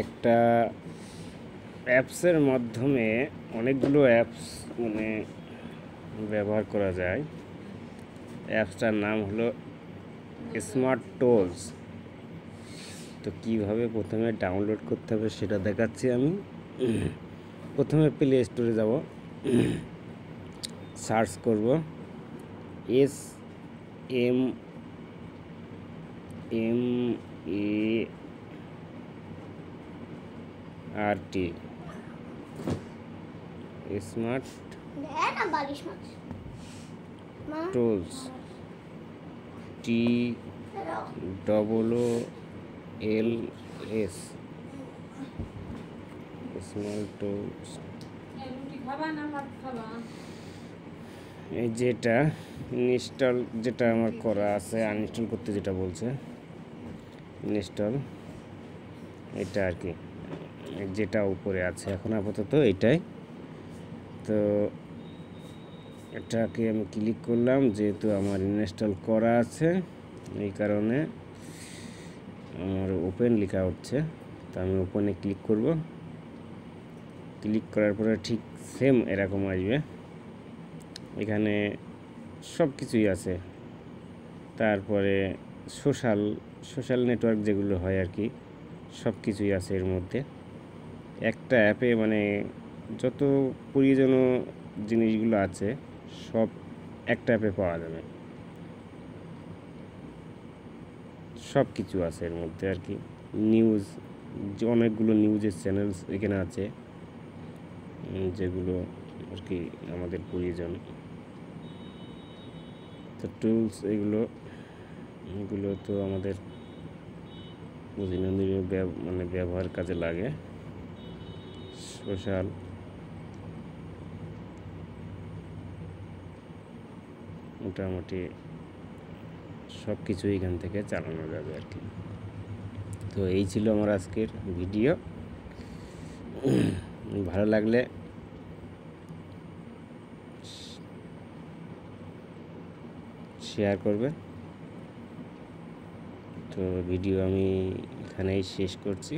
একটা অ্যাপসের মাধ্যমে অনেকগুলো অ্যাপস মানে ব্যবহার করা যায় অ্যাপসটার নাম হলো স্মার্ট টোলস তো কিভাবে প্রথমে ডাউনলোড করতে হবে সেটা দেখাচ্ছি আমি প্রথমে প্লে স্টোরে যাব সার্চ করব S M M A R T smart tools T double L S smart tools এই যেটা ইনস্টল যেটা আমার করা আছে আনইনস্টল করতে যেটা বলছে ইনস্টল এটা আর কি যেটা উপরে আছে এখন আপাতত এটাই তো এটাকে আমি ক্লিক করলাম যেহেতু আমার ইনস্টল করা আছে এই কারণে আমার ওপেন লেখা হচ্ছে তো আমি ওপেনে ক্লিক করব ক্লিক করার পরে ঠিক সেম এরকম আসবে এখানে সব কিছুই আছে তারপরে সোশ্যাল সোশ্যাল নেটওয়ার্ক যেগুলো হয় আর কি সব কিছুই আছে এর মধ্যে একটা অ্যাপে মানে যত প্রয়োজন জিনিসগুলো আছে সব একটা অ্যাপে পাওয়া যাবে সব কিছু আছে এর মধ্যে আর কি নিউজ যে অনেকগুলো নিউজের চ্যানেলস এখানে আছে যেগুলো আর কি আমাদের প্রয়োজন তো টুলস এগুলো এগুলো তো আমাদের দৈনন্দিন মানে ব্যবহার কাজে লাগে সোশ্যাল মোটামুটি সব কিছু এখান থেকে চালানো যাবে আর কি তো এই ছিল আমার আজকের ভিডিও ভালো লাগলে শেয়ার করবে তো ভিডিও আমি এখানেই শেষ করছি